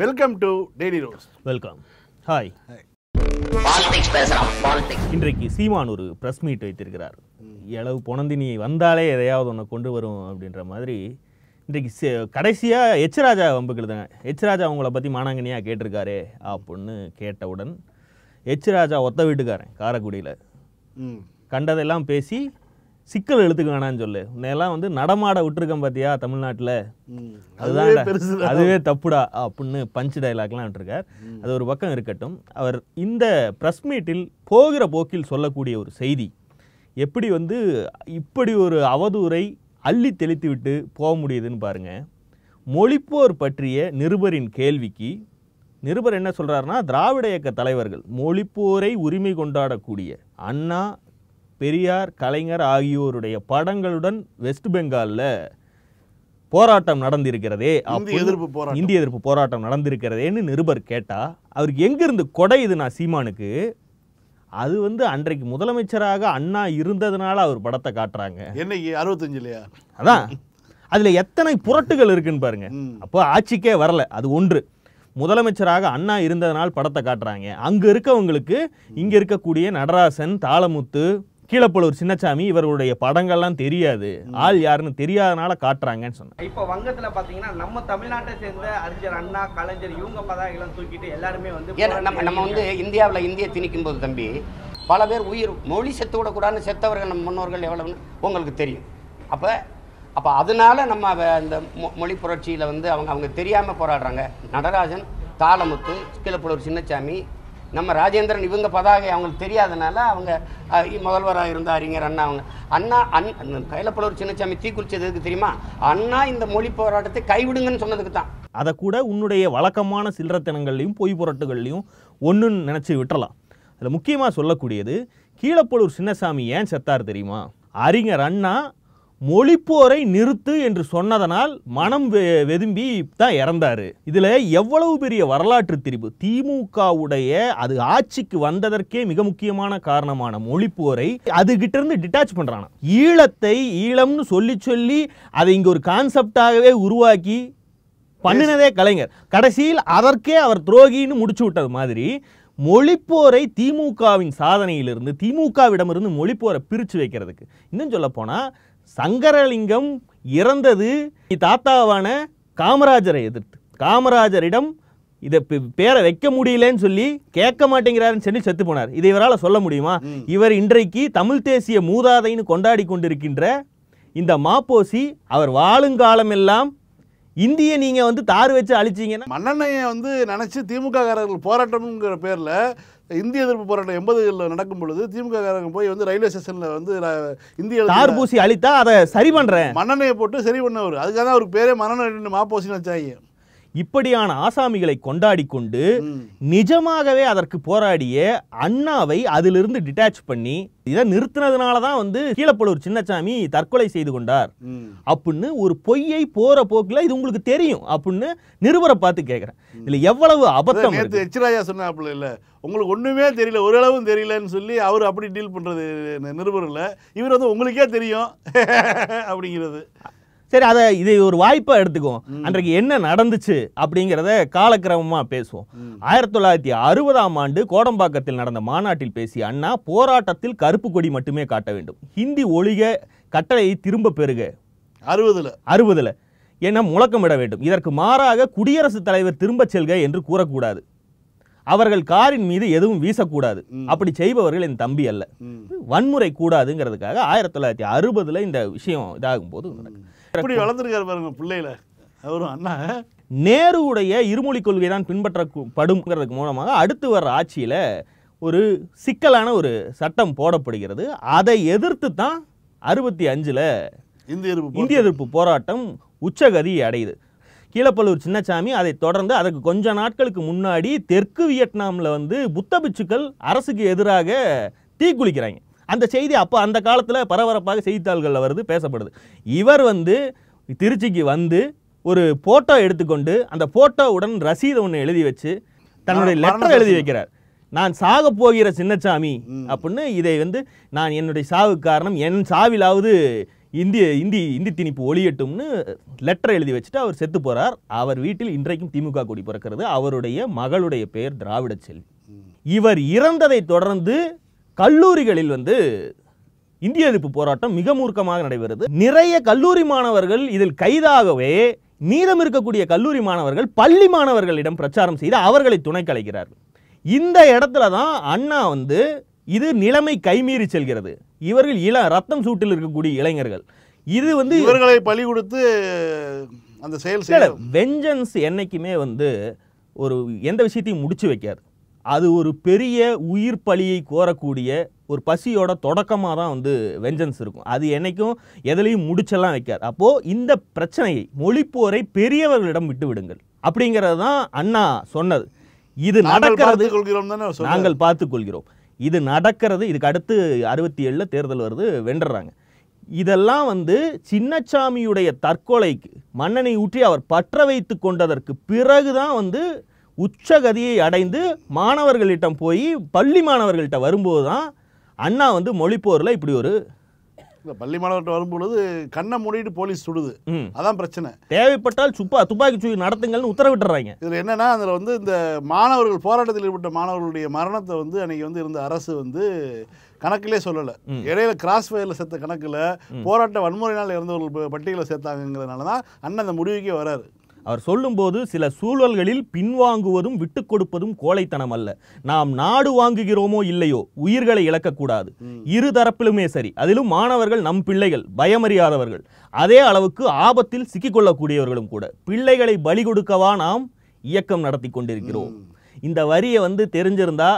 welcome to daily rose welcome hi இன்றைக்கு சீமான் ஒரு press meet வைத்திருக்கிறார் எளவு பொனந்தினி வந்தாலே எதையாவது ஒன்று கொண்டு வரும் அப்படின்ற மாதிரி இன்றைக்கு கடைசியாக எச்ராஜா வம்புக்கு எழுதுங்க எச்ராஜா அவங்கள பற்றி மானாங்கனியாக கேட்டிருக்காரு அப்படின்னு கேட்டவுடன் எச்ராஜா ஒத்த வீட்டுக்காரன் காரைக்குடியில் கண்டதெல்லாம் பேசி சிக்கல் எழுத்துக்கு வேணான்னு சொல்லு உன்னையெல்லாம் வந்து நடமாட விட்டுருக்கேன் பாத்தியா தமிழ்நாட்டில் அதுதான் அதுவே தப்புடா அப்படின்னு பஞ்சு டைலாக்லாம் விட்டுருக்கார் அது ஒரு பக்கம் இருக்கட்டும் அவர் இந்த ப்ரெஸ் மீட்டில் போகிற போக்கில் சொல்லக்கூடிய ஒரு செய்தி எப்படி வந்து இப்படி ஒரு அவதூரை அள்ளி தெளித்து விட்டு போக முடியுதுன்னு பாருங்க மொழிப்போர் பற்றிய நிருபரின் கேள்விக்கு நிருபர் என்ன சொல்கிறாருன்னா திராவிட இயக்க தலைவர்கள் மொழிப்போரை உரிமை கொண்டாடக்கூடிய அண்ணா பெரியார் கலைஞர் ஆகியோருடைய படங்களுடன் வெஸ்ட் பெங்காலில் போராட்டம் நடந்திருக்கிறதே எதிர்ப்பு இந்திய எதிர்ப்பு போராட்டம் நடந்திருக்கிறதேன்னு நிருபர் கேட்டால் அவருக்கு எங்கேருந்து கொடை இது நான் சீமானுக்கு அது வந்து அன்றைக்கு முதலமைச்சராக அண்ணா இருந்ததுனால அவர் படத்தை காட்டுறாங்க என்னைக்கு இல்லையா அதான் அதில் எத்தனை புரட்டுகள் இருக்குன்னு பாருங்க அப்போ ஆட்சிக்கே வரல அது ஒன்று முதலமைச்சராக அண்ணா இருந்ததனால் படத்தை காட்டுறாங்க அங்கே இருக்கவங்களுக்கு இங்கே இருக்கக்கூடிய நடராசன் தாளமுத்து ஒரு சின்னசாமி இவர்களுடைய படங்கள்லாம் தெரியாது ஆள் யாருன்னு தெரியாதனால காட்டுறாங்கன்னு சொன்னா இப்போ வங்கத்துல பாத்தீங்கன்னா நம்ம தமிழ்நாட்டை சேர்ந்த அறிஞர் அண்ணா கலைஞர் இவங்க பதாகைலாம் தூக்கிட்டு எல்லாருமே வந்து நம்ம நம்ம வந்து இந்தியாவில் இந்திய திணிக்கும் போது தம்பி பல பேர் உயிர் மொழி செத்து விடக்கூடாதுன்னு செத்தவர்கள் நம்ம முன்னோர்கள் எவ்வளவுன்னு உங்களுக்கு தெரியும் அப்போ அப்போ அதனால நம்ம இந்த மொழி புரட்சியில் வந்து அவங்க அவங்க தெரியாமல் போராடுறாங்க நடராஜன் தாளமுத்து கீழப்பழூர் சின்னசாமி நம்ம ராஜேந்திரன் இவங்க பதாகை அவங்களுக்கு தெரியாதனால அவங்க முதல்வராக இருந்தா அறிஞர் அண்ணா அவங்க அண்ணா அண் கைலப்பலூர் சின்னசாமி தீக்குளிச்சது எதுக்கு தெரியுமா அண்ணா இந்த மொழி போராட்டத்தை கைவிடுங்கன்னு சொன்னதுக்கு தான் அதை கூட உன்னுடைய வழக்கமான சில்லறத்தனங்கள்லையும் பொய் புரட்டுகள்லையும் ஒன்றுன்னு நினச்சி விட்டுறலாம் அதில் முக்கியமாக சொல்லக்கூடியது கீழப்பலூர் சின்னசாமி ஏன் செத்தார் தெரியுமா அறிஞர் அண்ணா மொழிப்போரை நிறுத்து என்று சொன்னதனால் மனம் வெதும்பி தான் இறந்தார் இதில் எவ்வளவு பெரிய வரலாற்று திரிவு திமுகவுடைய அது ஆட்சிக்கு வந்ததற்கே மிக முக்கியமான காரணமான மொழிப்போரை அது கிட்ட இருந்து டிட்டாச் பண்ணுறாங்க ஈழத்தை ஈழம்னு சொல்லி சொல்லி அதை இங்கே ஒரு கான்செப்டாகவே உருவாக்கி பண்ணினதே கலைஞர் கடைசியில் அதற்கே அவர் துரோகின்னு முடிச்சு விட்டது மாதிரி மொழிப்போரை திமுகவின் சாதனையிலிருந்து திமுகவிடமிருந்து மொழிப்போரை பிரித்து வைக்கிறதுக்கு இன்னும் சொல்லப்போனால் சங்கரலிங்கம் இறந்தது தாத்தாவான காமராஜரை எதிர்த்து காமராஜரிடம் இதை பேரை வைக்க முடியலன்னு சொல்லி கேட்க மாட்டேங்கிறாருன்னு சொல்லி செத்து போனார் இதை இவரால் சொல்ல முடியுமா இவர் இன்றைக்கு தமிழ் தேசிய மூதாதைன்னு கொண்டாடி கொண்டிருக்கின்ற இந்த மாப்போசி அவர் எல்லாம் இந்திய நீங்க வந்து தார் வச்சு அழிச்சிங்கன்னா மன்னனையை வந்து நினைச்சு திமுக காரர்கள் போராட்டம்ங்கிற பேர்ல இந்திய எதிர்ப்பு போராட்டம் எண்பதுகளில் நடக்கும் பொழுது திமுக காரங்க போய் வந்து ரயில்வே ஸ்டேஷனில் வந்து இந்திய தார்பூசி அழித்தா அதை சரி பண்ணுறேன் மன்னனையை போட்டு சரி பண்ணவர் அதுக்காக தான் அவருக்கு பேரே மன்னனை மாப்போசின்னு வச்சாங்க இப்படியான ஆசாமிகளை கொண்டாடி கொண்டு நிஜமாகவே அதற்கு போராடிய அண்ணாவை அதிலிருந்து டிட்டாச் பண்ணி இதை நிறுத்தினதுனால தான் வந்து கீழப்பலூர் சின்னச்சாமி தற்கொலை செய்து கொண்டார் அப்படின்னு ஒரு பொய்யை போற போக்கில் இது உங்களுக்கு தெரியும் அப்படின்னு நிருபரை பார்த்து கேட்குறேன் இதில் எவ்வளவு அபத்தம் எச்ராஜா சொன்னாப்புல இல்லை உங்களுக்கு ஒன்றுமே தெரியல ஓரளவும் தெரியலன்னு சொல்லி அவர் அப்படி டீல் பண்ணுறது நிருபரில் இவர் வந்து உங்களுக்கே தெரியும் அப்படிங்கிறது சரி அதை இது ஒரு வாய்ப்பாக எடுத்துக்குவோம் அன்றைக்கு என்ன நடந்துச்சு அப்படிங்கிறத காலக்கிரமமாக பேசுவோம் ஆயிரத்தி தொள்ளாயிரத்தி அறுபதாம் ஆண்டு கோடம்பாக்கத்தில் நடந்த மாநாட்டில் பேசிய அண்ணா போராட்டத்தில் கருப்பு கொடி மட்டுமே காட்ட வேண்டும் ஹிந்தி ஒழிக கட்டளையை திரும்ப பெறுக அறுபதுல அறுபதுல என்ன முழக்கமிட வேண்டும் இதற்கு மாறாக குடியரசுத் தலைவர் திரும்பச் செல்க என்று கூறக்கூடாது அவர்கள் காரின் மீது எதுவும் வீசக்கூடாது அப்படி செய்பவர்கள் என் தம்பி அல்ல வன்முறை கூடாதுங்கிறதுக்காக ஆயிரத்தி தொள்ளாயிரத்தி அறுபதுல இந்த விஷயம் இதாகும் போது இப்படி வளர்ந்துருக்காரு பாருங்க பிள்ளையில அவரும் அண்ணா நேருவுடைய இருமொழி கொள்கை தான் பின்பற்றப்படுங்கிறதுக்கு மூலமாக அடுத்து வர்ற ஆட்சியில் ஒரு சிக்கலான ஒரு சட்டம் போடப்படுகிறது அதை எதிர்த்து தான் அறுபத்தி அஞ்சில் இந்திய எதிர்ப்பு இந்திய எதிர்ப்பு போராட்டம் உச்சகதி அடையுது கீழப்பல்லூர் சின்னசாமி அதை தொடர்ந்து அதற்கு கொஞ்ச நாட்களுக்கு முன்னாடி தெற்கு வியட்நாமில் வந்து புத்த பிச்சுக்கள் அரசுக்கு எதிராக தீக்குளிக்கிறாங்க அந்த செய்தி அப்போ அந்த காலத்தில் பரபரப்பாக செய்தித்தாள்களில் வருது பேசப்படுது இவர் வந்து திருச்சிக்கு வந்து ஒரு ஃபோட்டோ எடுத்துக்கொண்டு அந்த ஃபோட்டோவுடன் ரசீதை ஒன்று எழுதி வச்சு தன்னுடைய லெட்டர் எழுதி வைக்கிறார் நான் சாக போகிற சின்னசாமி அப்படின்னு இதை வந்து நான் என்னுடைய சாவு காரணம் என் சாவிலாவது இந்திய இந்தி இந்தி திணிப்பு ஒளியட்டும்னு லெட்டர் எழுதி வச்சுட்டு அவர் செத்து போகிறார் அவர் வீட்டில் இன்றைக்கும் திமுக கொடி பிறக்கிறது அவருடைய மகளுடைய பெயர் திராவிட செல்வி இவர் இறந்ததை தொடர்ந்து கல்லூரிகளில் வந்து இந்திய எதிர்ப்பு போராட்டம் மிக மூர்க்கமாக நடைபெறுது நிறைய கல்லூரி மாணவர்கள் இதில் கைதாகவே மீதம் இருக்கக்கூடிய கல்லூரி மாணவர்கள் பள்ளி மாணவர்களிடம் பிரச்சாரம் செய்து அவர்களை துணை கலைக்கிறார் இந்த இடத்துல தான் அண்ணா வந்து இது நிலைமை கைமீறி செல்கிறது இவர்கள் இள ரத்தம் சூட்டில் இருக்கக்கூடிய இளைஞர்கள் இது வந்து இவர்களை பழி கொடுத்து அந்த செயல் வெஞ்சன்ஸ் என்றைக்குமே வந்து ஒரு எந்த விஷயத்தையும் முடிச்சு வைக்காது அது ஒரு பெரிய உயிர் பலியை கோரக்கூடிய ஒரு பசியோட தொடக்கமாக தான் வந்து வெஞ்சன்ஸ் இருக்கும் அது என்றைக்கும் எதுலேயும் முடிச்செல்லாம் வைக்காது அப்போது இந்த பிரச்சனையை மொழிப்போரை பெரியவர்களிடம் விட்டு விடுங்கள் அப்படிங்கிறது தான் அண்ணா சொன்னது இது நடக்கிறது நாங்கள் பார்த்துக்கொள்கிறோம் இது நடக்கிறது இதுக்கு அடுத்து அறுபத்தி ஏழில் தேர்தல் வருது வென்றுறாங்க இதெல்லாம் வந்து சின்னச்சாமியுடைய தற்கொலைக்கு மன்னனை ஊற்றி அவர் பற்ற வைத்து கொண்டதற்கு பிறகுதான் வந்து உச்சகதியை அடைந்து மாணவர்களிடம் போய் பள்ளி மாணவர்கள்ட்ட வரும்போது தான் அண்ணா வந்து மொழிப்போரில் இப்படி ஒரு பள்ளி மாணவர்கிட்ட வரும்பொழுது கண்ணை மூடிட்டு போலீஸ் சுடுது அதான் பிரச்சனை தேவைப்பட்டால் சுப்பா துப்பாக்கி சூடு நடத்துங்கள்னு உத்தரவிட்டுறாங்க இதில் என்னென்னா அதில் வந்து இந்த மாணவர்கள் போராட்டத்தில் ஈடுபட்ட மாணவர்களுடைய மரணத்தை வந்து அன்றைக்கி வந்து இருந்த அரசு வந்து கணக்கிலே சொல்லலை இடையில கிராஸ் ஃபயரில் சேர்த்த கணக்கில் போராட்ட வன்முறையினால் இறந்தவர்கள் பட்டியலில் சேர்த்தாங்கிறதுனால தான் அண்ணன் அந்த முடிவுக்கே வராரு அவர் சொல்லும்போது சில சூழல்களில் பின்வாங்குவதும் விட்டு கொடுப்பதும் கோழைத்தனம் அல்ல நாம் நாடு வாங்குகிறோமோ இல்லையோ உயிர்களை இழக்கக்கூடாது இரு தரப்பிலுமே சரி அதிலும் மாணவர்கள் நம் பிள்ளைகள் பயமறியாதவர்கள் அதே அளவுக்கு ஆபத்தில் சிக்கிக்கொள்ளக்கூடியவர்களும் கூட பிள்ளைகளை பலி கொடுக்கவா நாம் இயக்கம் நடத்தி கொண்டிருக்கிறோம் இந்த வரியை வந்து தெரிஞ்சிருந்தா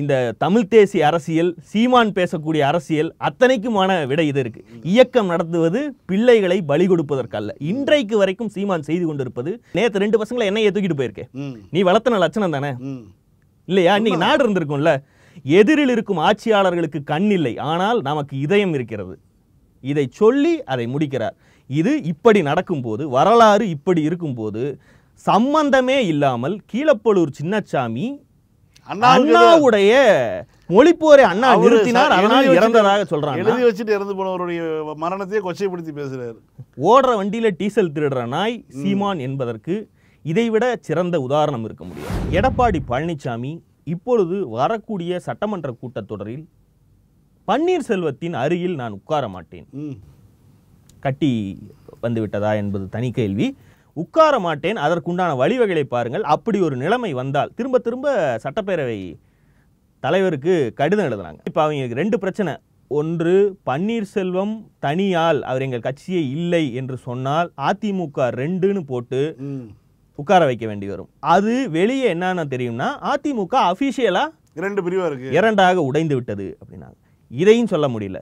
இந்த தமிழ் தேசிய அரசியல் சீமான் பேசக்கூடிய அரசியல் அத்தனைக்குமான விடை இது இருக்கு இயக்கம் நடத்துவது பிள்ளைகளை பலி கொடுப்பதற்கல்ல இன்றைக்கு வரைக்கும் சீமான் செய்து கொண்டிருப்பது நேற்று ரெண்டு பசங்களை என்ன தூக்கிட்டு போயிருக்கேன் நீ வளர்த்தன லட்சணம் தானே இல்லையா இன்னைக்கு நாடு இருந்திருக்கும்ல எதிரில் இருக்கும் ஆட்சியாளர்களுக்கு கண் இல்லை ஆனால் நமக்கு இதயம் இருக்கிறது இதை சொல்லி அதை முடிக்கிறார் இது இப்படி நடக்கும்போது வரலாறு இப்படி இருக்கும்போது சம்பந்தமே இல்லாமல் கீழப்பலூர் சின்னச்சாமி அண்ணாவுடைய மொழிப்போரை அண்ணா நிறுத்தினார் அதனால் இறந்ததாக சொல்றாங்க எழுதி வச்சுட்டு இறந்து போனவருடைய மரணத்தையே கொச்சைப்படுத்தி பேசுறார் ஓடுற வண்டியில டீசல் திருடுற நாய் சீமான் என்பதற்கு இதைவிட சிறந்த உதாரணம் இருக்க முடியாது எடப்பாடி பழனிசாமி இப்பொழுது வரக்கூடிய சட்டமன்ற கூட்டத்தொடரில் பன்னீர்செல்வத்தின் அருகில் நான் உட்கார மாட்டேன் கட்டி வந்துவிட்டதா என்பது தனி கேள்வி உட்கார மாட்டேன் அதற்குண்டான வழிவகைகளை பாருங்கள் அப்படி ஒரு நிலைமை வந்தால் திரும்ப திரும்ப சட்டப்பேரவை தலைவருக்கு கடிதம் எழுதுனாங்க இப்போ அவங்களுக்கு ரெண்டு பிரச்சனை ஒன்று பன்னீர்செல்வம் தனியால் அவர் எங்கள் கட்சியே இல்லை என்று சொன்னால் அதிமுக ரெண்டுன்னு போட்டு உட்கார வைக்க வேண்டி வரும் அது வெளியே என்னன்னு தெரியும்னா அதிமுக அஃபிஷியலா இரண்டு பிரிவாக இருக்கு இரண்டாக உடைந்து விட்டது அப்படின்னாங்க இதையும் சொல்ல முடியல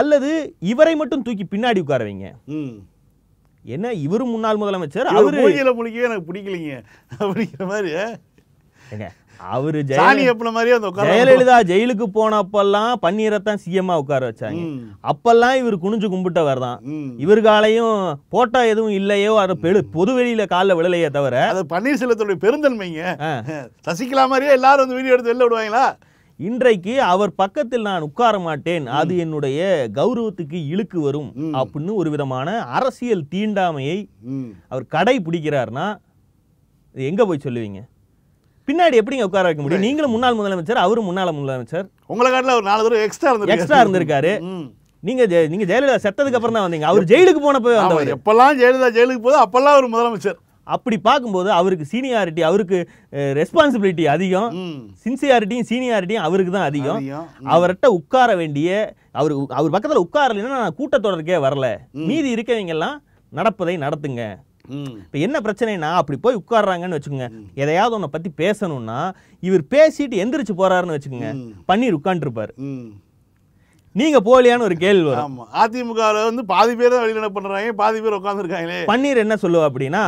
அல்லது இவரை மட்டும் தூக்கி பின்னாடி உட்கார வைங்க என்ன இவரும் முன்னாள் முதலமைச்சர் அவர் மூஞ்சில முழிக்கவே எனக்கு பிடிக்கலைங்க அப்படிங்கிற மாதிரி அவரு ஜெயலலிதா ஜெயிலுக்கு போனப்பெல்லாம் தான் சிஎம்மா உட்கார வச்சாங்க அப்பெல்லாம் இவர் குனிஞ்சு கும்பிட்டவர் தான் இவர்காலையும் போட்டோ எதுவும் இல்லையோ அது பெரு பொது வெளியில காலில் விழலையே தவிர அது பன்னீர்செல்வத்துடைய பெருந்தன்மைங்க சசிகலா மாதிரியே எல்லாரும் வந்து வீடியோ எடுத்து வெளில விடுவாங்களா இன்றைக்கு அவர் பக்கத்தில் நான் உட்கார மாட்டேன் அது என்னுடைய கௌரவத்துக்கு இழுக்கு வரும் அப்படின்னு ஒரு விதமான அரசியல் தீண்டாமையை அவர் கடை எங்க போய் சொல்லுவீங்க பின்னாடி எப்படிங்க உட்கார வைக்க முடியும் நீங்களும் முன்னாள் முதலமைச்சர் அவரும் முன்னாள் முதலமைச்சர் உங்களை காட்டில் ஒரு நாலு தூரம் எக்ஸ்ட்ரா எக்ஸ்ட்ரா இருந்திருக்காரு நீங்க நீங்க ஜெயலலிதா செத்ததுக்கு அப்புறம் தான் வந்தீங்க அவர் ஜெயிலுக்கு வந்தவர் எப்பெல்லாம் ஜெயலலிதா ஜெயிலுக்கு போதும் அப்பெல்லாம் அவர் முதலமைச்சர் அப்படி பார்க்கும்போது அவருக்கு சீனியாரிட்டி அவருக்கு ரெஸ்பான்சிபிலிட்டி அதிகம் சின்சியாரிட்டியும் சீனியாரிட்டியும் அவருக்கு தான் அதிகம் அவர்கிட்ட உட்கார வேண்டிய அவர் அவர் பக்கத்தில் உட்காரலைன்னா நான் கூட்டத்தொடருக்கே வரல மீதி இருக்கவங்கெல்லாம் நடப்பதை நடத்துங்க இப்போ என்ன பிரச்சனைனா அப்படி போய் உட்காடுறாங்கன்னு வச்சுக்கோங்க எதையாவது உன்னை பற்றி பேசணும்னா இவர் பேசிட்டு எந்திரிச்சு போறாருன்னு வச்சுக்கோங்க பன்னீர் உட்காந்துருப்பார் நீங்க போலியான்னு ஒரு கேள்வி வரும் அதிமுக வந்து பாதி பேர் தான் வெளிநடப்பு பண்றாங்க பாதி பேர் உட்காந்துருக்காங்களே பன்னீர் என்ன சொல்லுவா அப்படின்னா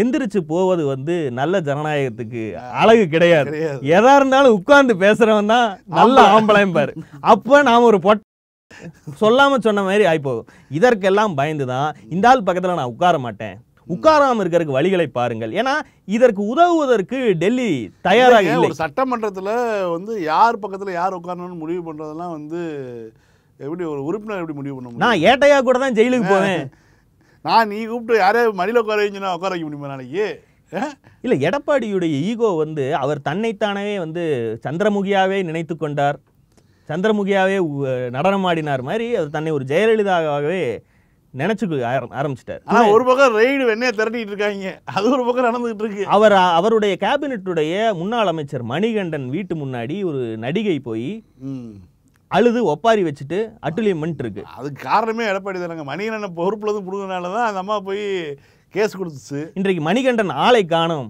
எந்திரிச்சு போவது வந்து நல்ல ஜனநாயகத்துக்கு அழகு கிடையாது எதா இருந்தாலும் உட்கார்ந்து பேசுறவன் தான் நல்ல ஆம்பளையும் பாரு அப்ப நாம் ஒரு பொட் சொல்லாம சொன்ன மாதிரி ஆயிப்போகும் இதற்கெல்லாம் பயந்துதான் இந்த ஆள் பக்கத்துல நான் உட்கார மாட்டேன் உட்காராம இருக்கிறதுக்கு வழிகளை பாருங்கள் ஏன்னா இதற்கு உதவுவதற்கு டெல்லி தயாராக இல்லை சட்டமன்றத்தில் வந்து யார் பக்கத்தில் யார் உட்காரணும்னு முடிவு பண்ணுறதெல்லாம் வந்து எப்படி ஒரு உறுப்பினர் எப்படி முடிவு பண்ண நான் ஏட்டையா கூட தான் ஜெயிலுக்கு போவேன் நான் நீ கூப்பிட்டு யாரே மடியில் உட்கார வைஞ்சுனா உட்கார வைக்க முடியுமா நாளைக்கு இல்லை எடப்பாடியுடைய ஈகோ வந்து அவர் தன்னைத்தானவே வந்து சந்திரமுகியாவே நினைத்து கொண்டார் சந்திரமுகியாவே நடனம் ஆடினார் மாதிரி அவர் தன்னை ஒரு ஜெயலலிதாவாகவே நினைச்சு ஆரம்பிச்சிட்டார் ஆனா ஒரு பக்கம் ரெய்டு வெண்ணையை திரட்டிட்டு இருக்காங்க அது ஒரு பக்கம் நடந்துகிட்டு இருக்கு அவர் அவருடைய கேபினட்டுடைய முன்னாள் அமைச்சர் மணிகண்டன் வீட்டு முன்னாடி ஒரு நடிகை போய் அழுது ஒப்பாரி வச்சுட்டு பண்ணிட்டு இருக்கு அதுக்கு காரணமே எடப்பாடி தானங்க மணிகண்டன் பொறுப்புல இருந்து தான் அந்த அம்மா போய் கேஸ் கொடுத்துச்சு இன்றைக்கு மணிகண்டன் ஆளை காணும்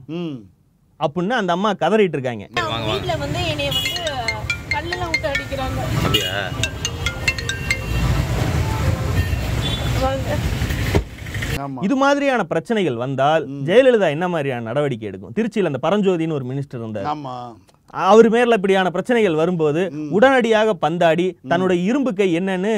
அப்படின்னு அந்த அம்மா கதறிட்டு இருக்காங்க வீட்டுல வந்து என்னைய வந்து கல்லெல்லாம் விட்டு அடிக்கிறாங்க இது மாதிரியான பிரச்சனைகள் வந்தால் ஜெயலலிதா என்ன மாதிரியான நடவடிக்கை எடுக்கும் திருச்சியில் அந்த பரஞ்சோதின்னு ஒரு மினிஸ்டர் இருந்தார் அவர் மேல இப்படியான பிரச்சனைகள் வரும்போது உடனடியாக பந்தாடி தன்னுடைய இரும்பு கை என்னன்னு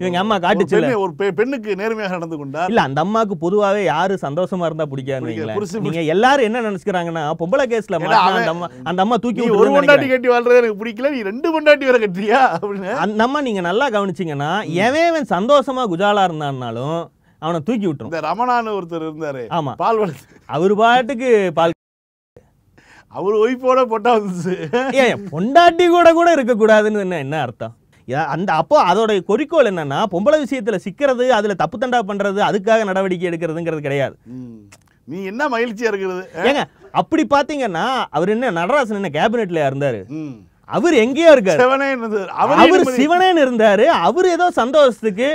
இவங்க அம்மா காட்டுச்சு ஒரு பெண்ணுக்கு நேர்மையாக நடந்து கொண்டா இல்ல அந்த அம்மாவுக்கு பொதுவாகவே யாரு சந்தோஷமா இருந்தா பிடிக்காது நீங்க எல்லாரும் என்ன நினைச்சுக்கிறாங்கன்னா பொம்பளை கேஸ்ல அந்த அம்மா அந்த அம்மா தூக்கி ஒரு பொண்டாட்டி கட்டி வாழ்றது எனக்கு பிடிக்கல நீ ரெண்டு பொண்டாட்டி வேற கட்டியா அப்படின்னு அந்த அம்மா நீங்க நல்லா கவனிச்சீங்கன்னா எவன் சந்தோஷமா குஜாலா இருந்தான்னாலும் அவனை தூக்கி விட்டுரும் ரமணான்னு ஒருத்தர் இருந்தாரு ஆமா பால் வளர்த்து அவர் பாட்டுக்கு பால் அவர் ஒய்ஃபோட போட்டா வந்துச்சு ஏன் பொண்டாட்டி கூட கூட இருக்கக்கூடாதுன்னு என்ன என்ன அர்த்தம் அந்த அப்போ அதோட குறிக்கோள் என்னன்னா பொம்பளை விஷயத்துல சிக்கிறது அதுல தப்பு தண்டா பண்றது அதுக்காக நடவடிக்கை எடுக்கிறதுங்கிறது கிடையாது நீ என்ன மகிழ்ச்சியா இருக்கிறது ஏங்க அப்படி பாத்தீங்கன்னா அவர் என்ன நடராசன் என்ன கேபினெட்ல இருந்தாரு அவர் எங்கேயோ இருக்காரு அவர் சிவனேன்னு இருந்தாரு அவர் ஏதோ சந்தோஷத்துக்கு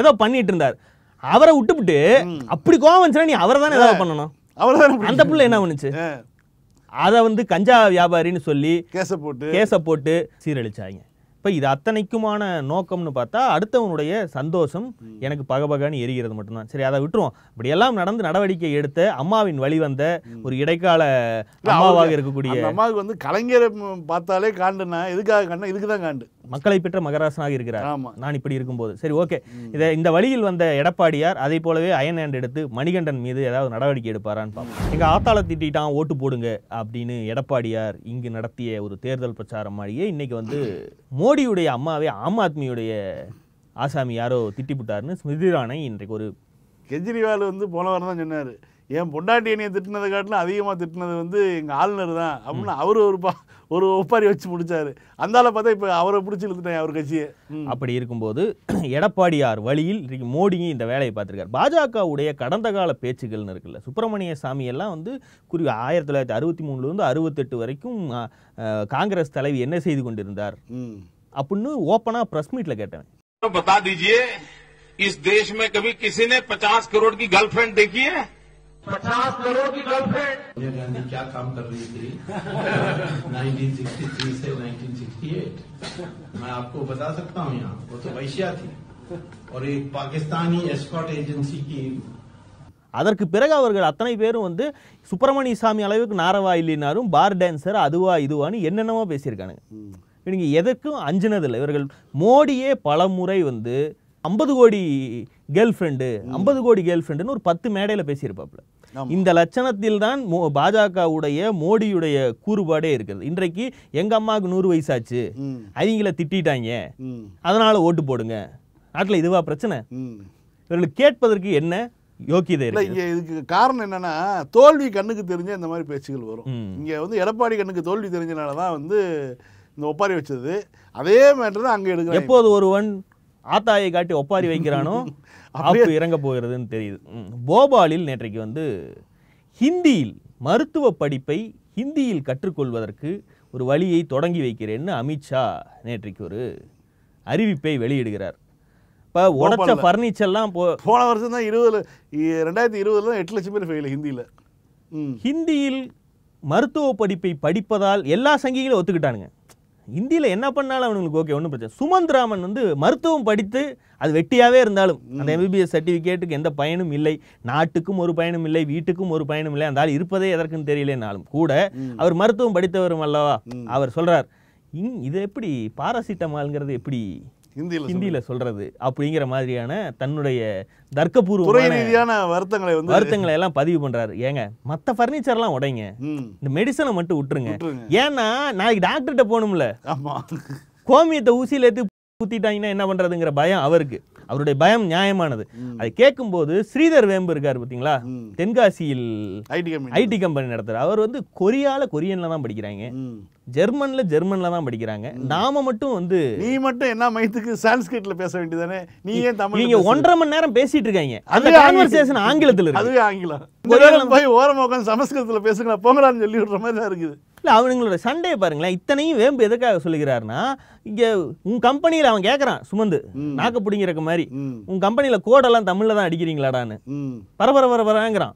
ஏதோ பண்ணிட்டு இருந்தார் அவரை விட்டுவிட்டு அப்படி கோவம் வந்துச்சுன்னா நீ அவரை தானே ஏதாவது பண்ணணும் அந்த பிள்ளை என்ன பண்ணுச்சு அதை வந்து கஞ்சா வியாபாரின்னு சொல்லி கேச போட்டு கேச போட்டு சீரழிச்சாங்க இப்போ இது அத்தனைக்குமான நோக்கம்னு பார்த்தா அடுத்தவனுடைய சந்தோஷம் எனக்கு பகபகன்னு எரிகிறது மட்டும்தான் சரி அதை விட்டுருவோம் இப்படியெல்லாம் நடந்து நடவடிக்கை எடுத்த அம்மாவின் வழிவந்த ஒரு இடைக்கால அம்மாவாக இருக்கக்கூடிய அம்மாவுக்கு வந்து கலைஞரை பார்த்தாலே காண்டுனா எதுக்காக காண்டா இதுக்கு தான் காண்டு மக்களை பெற்ற மகராசனாக இருக்கிறார் நான் இப்படி இருக்கும்போது சரி ஓகே இதை இந்த வழியில் வந்த எடப்பாடியார் அதே போலவே அயன் ஹேண்ட் எடுத்து மணிகண்டன் மீது ஏதாவது நடவடிக்கை எடுப்பாரான்னு பார்ப்போம் எங்கள் ஆத்தாள திட்டான் ஓட்டு போடுங்க அப்படின்னு எடப்பாடியார் இங்கு நடத்திய ஒரு தேர்தல் பிரச்சாரம் மாதிரியே இன்னைக்கு வந்து மோடி மோடியுடைய அம்மாவே ஆம் ஆத்மியுடைய ஆசாமி யாரோ திட்டிவிட்டாருன்னு ஸ்மிருதி இரானி இன்றைக்கு ஒரு கெஜ்ரிவால் வந்து போன வாரம் தான் சொன்னார் என் பொண்டாட்டி என்னையை திட்டினதை காட்டிலும் அதிகமாக திட்டினது வந்து எங்கள் ஆளுநர் தான் அப்படின்னு அவர் ஒரு பா ஒரு ஒப்பாரி வச்சு முடிச்சாரு அந்தால பார்த்தா இப்போ அவரை பிடிச்சி இழுத்துட்டேன் அவர் கட்சியை அப்படி இருக்கும்போது எடப்பாடியார் வழியில் இன்றைக்கு மோடியும் இந்த வேலையை பார்த்துருக்காரு பாஜகவுடைய கடந்த கால பேச்சுகள்னு இருக்குல்ல சுப்பிரமணிய சாமி எல்லாம் வந்து குறி ஆயிரத்தி தொள்ளாயிரத்தி அறுபத்தி மூணுலேருந்து அறுபத்தெட்டு வரைக்கும் காங்கிரஸ் தலைவி என்ன செய்து கொண்டிருந்தார் அப்படின்னு ஓப்பனா பிரஸ் மீட்ல கேட்டேன் பத்தா தீஜியே இஸ் தேஷ் மே கபி கிசி நே பச்சாஸ் கரோட் கி கேர்ள் ஃபிரெண்ட் தேக்கி पचास करोड़ की गर्लफ्रेंड सोनिया गांधी क्या काम कर रही थी 1963 से 1968 मैं आपको बता सकता हूँ यहाँ वो तो वैश्या थी और एक पाकिस्तानी एस्कॉट एजेंसी की அதற்கு பிறகு அவர்கள் அத்தனை பேரும் வந்து சுப்பிரமணிய சாமி அளவுக்கு நாரவா இல்லைனாரும் பார் டான்ஸர் அதுவா இதுவான்னு என்னென்னவோ பேசியிருக்கானுங்க இவங்க எதற்கும் அஞ்சினதில்லை இவர்கள் மோடியே பல முறை வந்து ஐம்பது கோடி கேர்ள் ஃப்ரெண்டு ஐம்பது கோடி கேர்ள் ஃப்ரெண்டுன்னு ஒரு பத்து மேடையில் பேசியிருப்பாப்புல இந்த லட்சணத்தில் தான் மோ பாஜகவுடைய மோடியுடைய கூறுபாடே இருக்கிறது இன்றைக்கு எங்கள் அம்மாவுக்கு நூறு வயசாச்சு அவங்கள திட்டாங்க அதனால் ஓட்டு போடுங்க நாட்டில் இதுவா பிரச்சனை இவர்களுக்கு கேட்பதற்கு என்ன இல்லை இங்கே இதுக்கு காரணம் என்னன்னா தோல்வி கண்ணுக்கு தெரிஞ்ச இந்த மாதிரி பேச்சுகள் வரும் இங்க வந்து எடப்பாடி கண்ணுக்கு தோல்வி தெரிஞ்சனாலதான் வந்து இந்த ஒப்பாரி வச்சது அதே மாதிரி தான் அங்கே எடுக்கிற எப்போது ஒருவன் ஆத்தாயை காட்டி ஒப்பாரி வைக்கிறானோ அப்போ இறங்க போகிறதுன்னு தெரியுது போபாலில் நேற்றைக்கு வந்து ஹிந்தியில் மருத்துவ படிப்பை ஹிந்தியில் கற்றுக்கொள்வதற்கு ஒரு வழியை தொடங்கி வைக்கிறேன்னு அமித்ஷா நேற்றைக்கு ஒரு அறிவிப்பை வெளியிடுகிறார் இப்போ உடச்ச ஃபர்னிச்சர்லாம் போ போன வருஷம் தான் இருபதுல ரெண்டாயிரத்தி இருபதுல தான் எட்டு லட்சம் பேர் ஃபெயில் ஹிந்தியில் ஹிந்தியில் மருத்துவ படிப்பை படிப்பதால் எல்லா சங்கிகளும் ஒத்துக்கிட்டானுங்க இந்தியில் என்ன பண்ணாலும் அவனுங்களுக்கு ஓகே ஒன்றும் பிரச்சனை சுமந்திராமன் வந்து மருத்துவம் படித்து அது வெட்டியாகவே இருந்தாலும் அந்த எம்பிபிஎஸ் சர்டிஃபிகேட்டுக்கு எந்த பயனும் இல்லை நாட்டுக்கும் ஒரு பயனும் இல்லை வீட்டுக்கும் ஒரு பயனும் இல்லை அந்த ஆள் இருப்பதே எதற்குன்னு தெரியலேனாலும் கூட அவர் மருத்துவம் படித்தவரும் அல்லவா அவர் சொல்கிறார் இங் இது எப்படி பாராசிட்டமால்ங்கிறது எப்படி ஹிந்தியில் ஹிந்தியில் சொல்கிறது அப்படிங்கிற மாதிரியான தன்னுடைய தர்க்கபூர்வ ரீதியான வருத்தங்களை வந்து வருத்தங்களை எல்லாம் பதிவு பண்றாரு ஏங்க மற்ற ஃபர்னிச்சர்லாம் உடைங்க இந்த மெடிசனை மட்டும் விட்டுருங்க ஏன்னா நாளைக்கு டாக்டர்கிட்ட போகணும்ல ஆமாம் கோமியத்தை ஊசியில் ஏற்றி குத்திட்டாங்கன்னா என்ன பண்றதுங்கிற பயம் அவருக்கு அவருடைய பயம் நியாயமானது அதை போது ஸ்ரீதர் வேம்பு இருக்காரு பார்த்தீங்களா தென்காசியில் ஐடி கம்பெனி நடத்துற அவர் வந்து கொரியால கொரியன்ல தான் படிக்கிறாங்க ஜெர்மன்ல ஜெர்மன்ல தான் படிக்கிறாங்க நாம மட்டும் வந்து நீ மட்டும் என்ன மயத்துக்கு சான்ஸ்கிரிட்ல பேச வேண்டியதானே நீ ஏன் தமிழ் நீங்க ஒன்றரை மணி நேரம் பேசிட்டு இருக்காங்க அந்த கான்வர்சேஷன் ஆங்கிலத்தில் இருக்கு அதுவே ஆங்கிலம் போய் ஓரமாக உட்காந்து சமஸ்கிருதத்துல பேசுங்களா போங்கடான்னு சொல்லி விடுற மாதிரி தான் இருக்குது இல்லை அவனுங்களோட சண்டையை பாருங்களேன் இத்தனையும் வேம்பு எதுக்காக சொல்லுகிறாருன்னா இங்கே உன் கம்பெனியில் அவன் கேட்குறான் சுமந்து நாக்க பிடிங்கிறக்க மாதிரி உன் கம்பெனியில் கோடெல்லாம் தமிழில் தான் அடிக்கிறீங்களாடான்னு பரபர பரபரங்கிறான்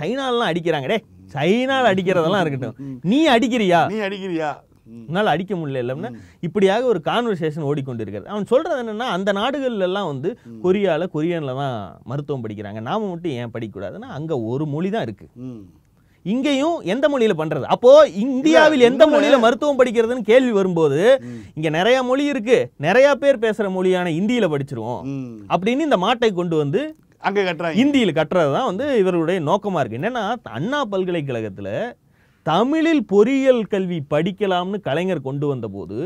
சைனாலெலாம் அடிக்கிறாங்க டே சைனால் அடிக்கிறதெல்லாம் இருக்கட்டும் நீ அடிக்கிறியா நீ அடிக்கிறியா உன்னால் அடிக்க முடியல இல்லைன்னா இப்படியாக ஒரு கான்வர்சேஷன் ஓடிக்கொண்டிருக்கிறது அவன் சொல்கிறது என்னென்னா அந்த நாடுகள்லாம் வந்து கொரியாவில் கொரியனில் தான் மருத்துவம் படிக்கிறாங்க நாம மட்டும் ஏன் படிக்கக்கூடாதுன்னா அங்கே ஒரு மொழி தான் இருக்குது இங்கேயும் எந்த மொழியில பண்றது அப்போ இந்தியாவில் எந்த மொழியில மருத்துவம் படிக்கிறதுன்னு கேள்வி வரும்போது இங்க நிறையா மொழி இருக்கு நிறையா பேர் பேசுற மொழியான இந்தியில படிச்சிருவோம் அப்படின்னு இந்த மாட்டை கொண்டு வந்து அங்க கட்டுறாங்க இந்தியில் கட்டுறதுதான் வந்து இவருடைய நோக்கமா இருக்கு என்னன்னா அண்ணா பல்கலைக்கழகத்துல தமிழில் பொறியியல் கல்வி படிக்கலாம்னு கலைஞர் கொண்டு வந்த போது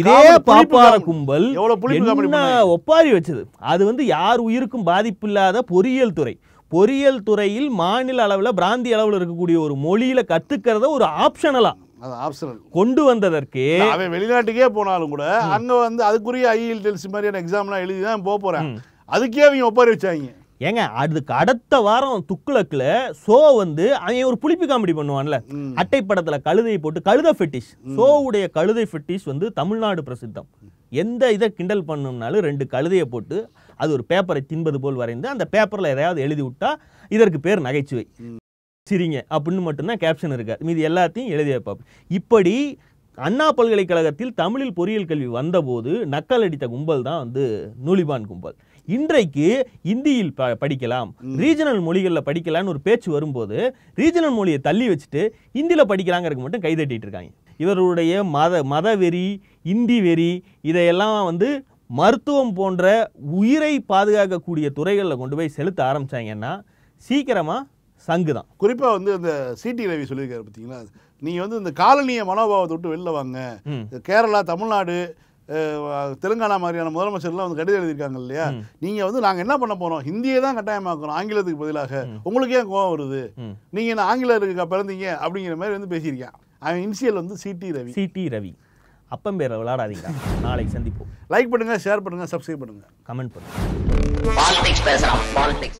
இதே பாப்பார கும்பல் ஒப்பாரி வச்சது அது வந்து யார் உயிருக்கும் பாதிப்பு இல்லாத பொறியியல் துறை பொறியியல் துறையில் மாநில அளவில் பிராந்திய அளவில் இருக்கக்கூடிய ஒரு மொழியில கத்துக்கிறத ஒரு ஆப்ஷனலா கொண்டு வந்ததற்கு அவன் வெளிநாட்டுக்கே போனாலும் கூட அங்க வந்து அதுக்குரிய ஐஇஎல்டிஎல்சி e மாதிரியான எக்ஸாம்லாம் எழுதி தான் போக போகிறேன் அதுக்கே அவங்க ஒப்பாரி வச்சாங்க ஏங்க அதுக்கு அடுத்த வாரம் துக்குளக்குல சோ வந்து அவன் ஒரு புளிப்பு காமெடி பண்ணுவான்ல அட்டை படத்துல கழுதை போட்டு கழுத ஃபெட்டிஷ் சோவுடைய கழுதை ஃபெட்டிஷ் வந்து தமிழ்நாடு பிரசித்தம் எந்த இதை கிண்டல் பண்ணணும்னாலும் ரெண்டு கழுதையை போட்டு அது ஒரு பேப்பரை தின்பது போல் வரைந்து அந்த பேப்பரில் எதையாவது எழுதி விட்டால் இதற்கு பேர் நகைச்சுவை சரிங்க அப்படின்னு மட்டும்தான் கேப்ஷன் இருக்காது மீது எல்லாத்தையும் எழுதி வைப்பாப்பு இப்படி அண்ணா பல்கலைக்கழகத்தில் தமிழில் பொறியியல் கல்வி வந்தபோது நக்கல் அடித்த கும்பல் தான் வந்து நூலிபான் கும்பல் இன்றைக்கு இந்தியில் ப படிக்கலாம் ரீஜனல் மொழிகளில் படிக்கலாம்னு ஒரு பேச்சு வரும்போது ரீஜனல் மொழியை தள்ளி வச்சுட்டு இந்தியில் படிக்கலாங்கிறதுக்கு மட்டும் கைதட்டிகிட்டு இருக்காங்க இவருடைய மத மதவெறி இந்தி வெறி இதையெல்லாம் வந்து மருத்துவம் போன்ற உயிரை பாதுகாக்கக்கூடிய துறைகளில் கொண்டு போய் செலுத்த ஆரம்பித்தாங்கன்னா சீக்கிரமாக சங்கு தான் குறிப்பாக வந்து அந்த சிடி ரவி சொல்லியிருக்காரு பார்த்தீங்களா நீங்கள் வந்து இந்த காலனிய மனோபாவத்தை விட்டு வெளில வாங்க கேரளா தமிழ்நாடு தெலுங்கானா மாதிரியான முதலமைச்சர்லாம் வந்து கடிதம் எழுதியிருக்காங்க இல்லையா நீங்கள் வந்து நாங்கள் என்ன பண்ண போகிறோம் ஹிந்தியை தான் கட்டாயமாக்குறோம் ஆங்கிலத்துக்கு பதிலாக உங்களுக்கே கோவம் வருது நீங்கள் என்ன ஆங்கிலருக்கு பிறந்தீங்க அப்படிங்கிற மாதிரி வந்து பேசியிருக்கேன் அவன் இன்சியல் வந்து சிடி ரவி சிடி ரவி அப்பம் பேரை விளையாடாதீங்க நாளைக்கு சந்திப்போம் லைக் பண்ணுங்கள் ஷேர் பண்ணுங்கள் சப்ஸ்கிரைப் பண்ணுங்கள் கமெண்ட் பண்ணுங்கள்